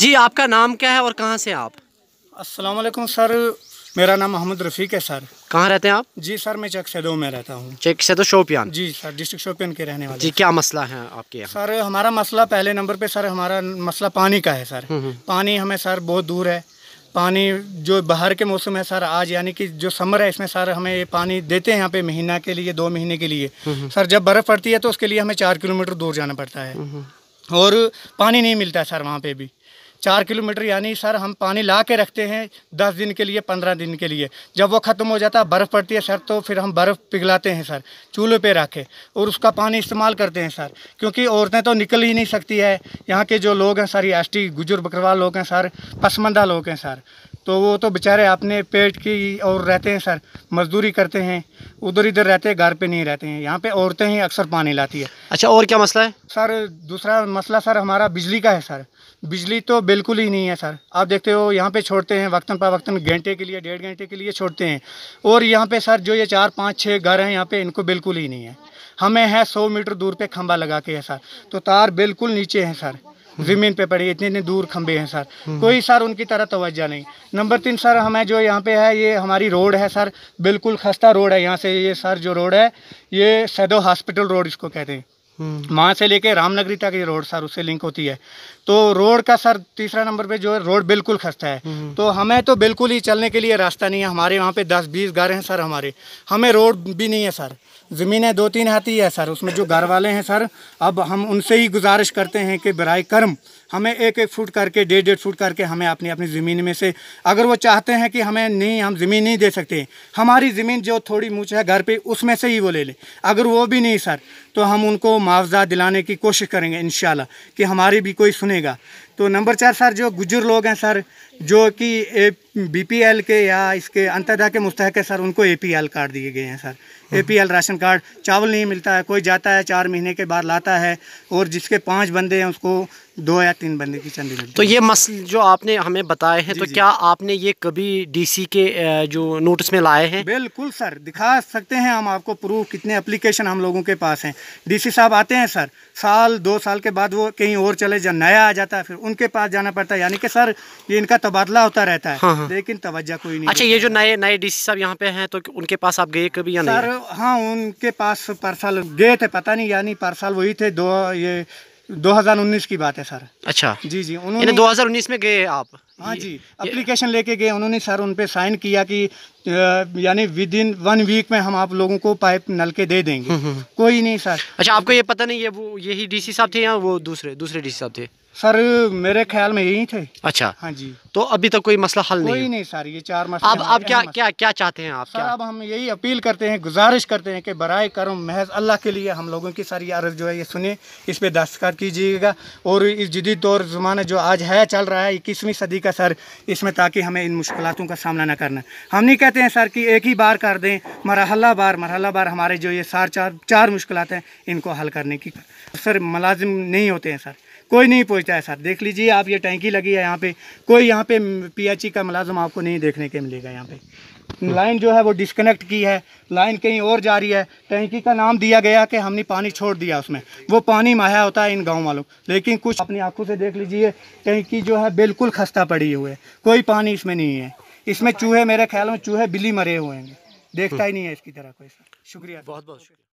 जी आपका नाम क्या है और कहाँ से आप असलम सर मेरा नाम मोहम्मद रफ़ीक है सर कहाँ रहते हैं आप जी सर मैं चेक सैदो में रहता हूँ चेक सैदो शोपियान जी सर डिस्ट्रिक्ट शोपियान के रहने वाले जी क्या मसला है आपके यहाँ सर हमारा मसला पहले नंबर पे सर हमारा मसला पानी का है सर हम्म, हम्म। पानी हमें सर बहुत दूर है पानी जो बाहर के मौसम है सर आज यानी कि जो समर है इसमें सर हमें ये पानी देते हैं यहाँ पे महीना के लिए दो महीने के लिए हम्म, सर जब बर्फ़ पड़ती है तो उसके लिए हमें चार किलोमीटर दूर जाना पड़ता है और पानी नहीं मिलता है सर वहाँ पे भी चार किलोमीटर यानी सर हम पानी ला के रखते हैं दस दिन के लिए पंद्रह दिन के लिए जब वो ख़त्म हो जाता है बर्फ़ पड़ती है सर तो फिर हम बर्फ़ पिघलाते हैं सर चूल्हे पे रखे और उसका पानी इस्तेमाल करते हैं सर क्योंकि औरतें तो निकल ही नहीं सकती है यहाँ के जो लोग हैं सर एस टी गुजर बकरवाल लोग हैं सर पसमंदा लोग हैं सर तो वो तो बेचारे अपने पेट की और रहते हैं सर मजदूरी करते हैं उधर इधर रहते हैं घर पे नहीं रहते हैं यहाँ पे औरतें ही अक्सर पानी लाती है अच्छा और क्या मसला है सर दूसरा मसला सर हमारा बिजली का है सर बिजली तो बिल्कुल ही नहीं है सर आप देखते हो यहाँ पे छोड़ते हैं वक्तन पर वक्तन घंटे के लिए डेढ़ घंटे के लिए छोड़ते हैं और यहाँ पे सर जो ये चार पाँच छः घर हैं यहाँ पे इनको बिल्कुल ही नहीं है हमें है सौ मीटर दूर पे खंबा लगा के है सर तो तार बिल्कुल नीचे हैं सर जमीन पे पड़ी इतने इतने दूर खंबे हैं सर हम्म। कोई सर उनकी तरह तोज्जा नहीं नंबर तीन सर हमें जो यहाँ पे है ये हमारी रोड है सर बिल्कुल खस्ता रोड है यहाँ से ये सर जो रोड है ये सैदो हॉस्पिटल रोड इसको कहते हैं हम्म। वहाँ से लेके रामनगरी तक ये रोड सर उससे लिंक होती है तो रोड का सर तीसरा नंबर पे जो है रोड बिल्कुल खस्ता है हम्म। तो हमें तो बिल्कुल ही चलने के लिए रास्ता नहीं है हमारे वहाँ पे दस बीस घर हैं सर हमारे हमें रोड भी नहीं है सर ज़मीनें दो तीन हाथी है सर उसमें जो घर वाले हैं सर अब हम उनसे ही गुजारिश करते हैं कि बरए करम हमें एक एक फुट करके डेढ़ डेढ़ फुट करके हमें अपनी अपनी ज़मीन में से अगर वो चाहते हैं कि हमें नहीं हम ज़मीन नहीं दे सकते हमारी ज़मीन जो थोड़ी मूछ है घर पे उसमें से ही वो ले लें अगर वो भी नहीं सर तो हम उनको मुआवजा दिलाने की कोशिश करेंगे इन कि हमारी भी कोई सुनेगा तो नंबर चार सर जो गुजर लोग हैं सर जो कि बीपीएल के या इसके अंतदा के मुस्तक है सर उनको एपीएल कार्ड दिए गए हैं सर हम्म। एपीएल राशन कार्ड चावल नहीं मिलता है कोई जाता है चार महीने के बाद लाता है और जिसके पाँच बंदे हैं उसको दो या तीन बंदे की चंदी मिलती तो ये मसल जो आपने हमें बताए हैं तो जी। क्या आपने ये कभी डी के जो नोटिस में लाए हैं बिल्कुल सर दिखा सकते हैं हम आपको प्रूफ कितने अप्लीकेशन हम लोगों के पास हैं डी साहब आते हैं सर साल दो साल के बाद वो कहीं और चले जा नया आ जाता है फिर उनके पास जाना पड़ता है यानी कि सर ये इनका तबादला होता रहता है हाँ।, हाँ। लेकिन तवज्जा कोई नहीं अच्छा ये जो नए नए डीसी साहब यहाँ पे हैं तो उनके पास आप गए कभी या नहीं सर हाँ उनके पास पार्सल गए थे पता नहीं यानी पार्सल वही थे दो ये 2019 की बात है सर अच्छा जी जी उन्होंने 2019 में गए आप हाँ जी एप्लीकेशन लेके गए उन्होंने सर उन पर साइन किया कि यानी विद इन वन वीक में हम आप लोगों को पाइप नल के दे देंगे हम्म, हम्म। कोई नहीं सर अच्छा आपको ये पता नहीं है वो यही डीसी साहब थे या वो दूसरे दूसरे डीसी साहब थे सर मेरे ख्याल में यही थे अच्छा हाँ जी तो अभी तक कोई मसला हल कोई नहीं नहीं सर ये चार मसले अब आप क्या क्या क्या चाहते हैं आप सर अब हम यही अपील करते हैं गुजारिश करते हैं कि बरए करम महज अल्लाह के लिए हम लोगों की सारी अर्ज जो है ये सुने इस पर दस्तकार कीजिएगा और इस जदीद दौर ज़माना जो आज है चल रहा है इक्कीसवीं सदी का सर इसमें ताकि हमें इन मुश्किल का सामना ना करना हम नहीं कहते हैं सर कि एक ही बार कर दें मरहला बार मरहला बार हमारे जो ये सार चार चार मुश्किल हैं इनको हल करने की सर मुलाजिम नहीं होते हैं सर कोई नहीं पहुँचता है सर देख लीजिए आप ये टैंकी लगी है यहाँ पे कोई यहाँ पे पीएचई का मुलाजम आपको नहीं देखने के मिलेगा यहाँ पे लाइन जो है वो डिस्कनेक्ट की है लाइन कहीं और जा रही है टैंकी का नाम दिया गया कि हमने पानी छोड़ दिया उसमें वो पानी माया होता है इन गाँव वालों लेकिन कुछ अपनी आंखों से देख लीजिए टैंकी जो है बिल्कुल खस्ता पड़ी हुई है कोई पानी इसमें नहीं है इसमें चूहे मेरे ख्याल में चूहे बिल्ली मरे हुए हैं देखता ही नहीं है इसकी तरह कोई सर शुक्रिया बहुत बहुत शुक्रिया